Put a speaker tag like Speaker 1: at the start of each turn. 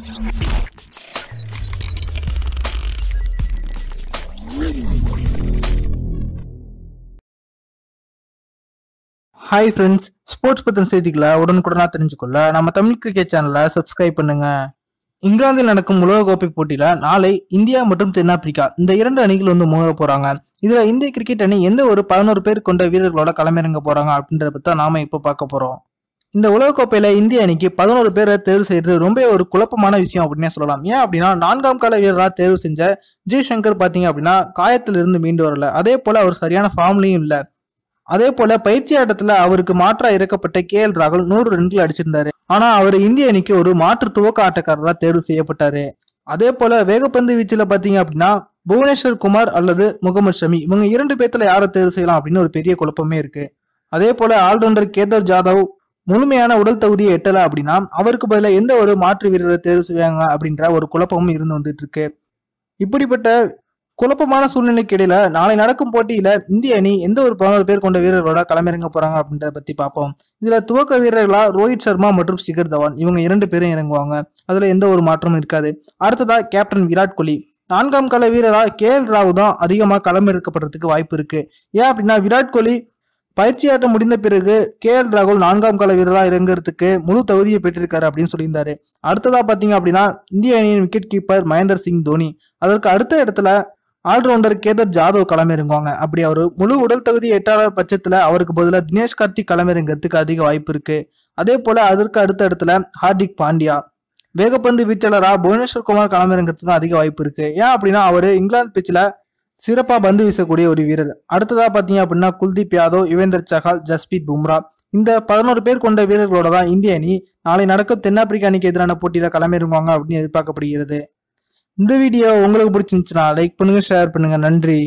Speaker 1: hi
Speaker 2: friends sports பற்றின செய்திகளை உடனுக்குடனா தெரிஞ்சுக்கொள்ள நம்ம தமிழ் கிரிக்கெட் சேனலை சப்ஸ்கிரைப் பண்ணுங்க இங்கிலாந்தில் நடக்கும் உலகக்கோப்பை போட்டியில் நாளை இந்தியா மற்றும் தென்னாப்பிரிக்கா இந்த இரண்டு அணிகள் வந்து மோத போகிறாங்க இதில் இந்திய கிரிக்கெட் அணி எந்த ஒரு பதினோரு பேர் கொண்ட வீரர்களோட களமிறங்க போகிறாங்க அப்படின்றத பற்றி தான் நாம் இப்போ பார்க்க போகிறோம் இந்த உலகக்கோப்பையில் இந்திய அணிக்கு பதினோரு பேரை தேர்வு செய்யறது ரொம்ப ஒரு குழப்பமான விஷயம் அப்படின்னே சொல்லலாம் ஏன் அப்படின்னா நான்காம் கால வீரராக தேர்வு செஞ்ச ஜெய்சங்கர் பார்த்தீங்க அப்படின்னா காயத்திலிருந்து மீண்டு வரல அதே போல் அவர் சரியான ஃபார்ம்லையும் இல்லை அதே போல பயிற்சி ஆட்டத்தில் அவருக்கு மாற்றாக இறக்கப்பட்ட கே எல் ராகுல் நூறு ரன்கள் அடிச்சிருந்தாரு ஆனால் அவர் இந்திய அணிக்கு ஒரு மாற்று துவக்க ஆட்டக்காரராக தேர்வு செய்யப்பட்டாரு அதே போல வேகப்பந்து வீச்சில் பார்த்தீங்க அப்படின்னா புவனேஸ்வர் குமார் அல்லது முகமது ஷமி இவங்க இரண்டு பேர்த்துல யாரை தேர்வு செய்யலாம் அப்படின்னு ஒரு பெரிய குழப்பமே இருக்கு அதே போல ஆல்ரவுண்டர் கேதர் ஜாதவ் முழுமையான உடல் தகுதியை எட்டலை அப்படின்னா அவருக்கு பதிலாக எந்த ஒரு மாற்று வீரரை தேர்வு செய்வாங்க அப்படின்ற ஒரு குழப்பமும் இருந்து வந்துட்டு இருக்கு இப்படிப்பட்ட குழப்பமான சூழ்நிலைக்கு இடையில நாளை நடக்கும் போட்டியில இந்திய அணி எந்த ஒரு பதினோரு பேர் கொண்ட வீரர்களோட களமிறங்க போறாங்க அப்படின்றத பத்தி பார்ப்போம் இதுல துவக்க வீரர்களா ரோஹித் சர்மா மற்றும் சிகர் தவான் இவங்க இரண்டு பேரும் இறங்குவாங்க அதுல எந்த ஒரு மாற்றமும் இருக்காது அடுத்ததா கேப்டன் விராட் கோலி நான்காம் கால வீரரா கே எல் ராவ் தான் அதிகமாக களமிறக்கப்படுறதுக்கு வாய்ப்பு இருக்கு ஏன் அப்படின்னா விராட் கோலி ஆட்டம் முடிந்த பிறகு கே எல் ராகுல் நான்காம் கால வீரராக இறங்குறதுக்கு முழு தகுதியை பெற்றிருக்காரு அப்படின்னு சொல்லியிருந்தாரு அடுத்ததா பாத்தீங்க அப்படின்னா இந்திய அணியின் விக்கெட் கீப்பர் மகேந்தர் சிங் தோனி அதற்கு அடுத்த இடத்துல ஆல்ரவுண்டர் கேதர் ஜாதவ் களமிறங்குவாங்க அப்படி அவர் முழு உடல் தகுதி எட்டாத பட்சத்தில் அவருக்கு பதிலாக தினேஷ் கார்த்திக் களமிறங்கிறதுக்கு அதிக வாய்ப்பு இருக்கு அதே போல அதற்கு அடுத்த இடத்துல ஹார்திக் பாண்டியா வேகப்பந்து வீச்சாளராக புவனேஸ்வர் குமார் களமிறங்கிறதுக்கு அதிக வாய்ப்பு இருக்கு ஏன் அப்படின்னா அவர் இங்கிலாந்து பிச்சில் சிறப்பாக பந்து வீசக்கூடிய ஒரு வீரர் அடுத்ததாக பார்த்தீங்க அப்படின்னா குல்தீப் யாதவ் யுவேந்தர் சஹால் ஜஸ்பீத் பும்ரா இந்த பதினோரு பேர் கொண்ட வீரர்களோட தான் இந்திய அணி நாளை நடக்கும் தென்னாப்பிரிக்க அணிக்கு எதிரான போட்டியில் களமிறங்குவாங்க அப்படின்னு எதிர்பார்க்கப்படுகிறது இந்த வீடியோ உங்களுக்கு பிடிச்சிருந்துச்சுன்னா லைக் பண்ணுங்க ஷேர் பண்ணுங்க நன்றி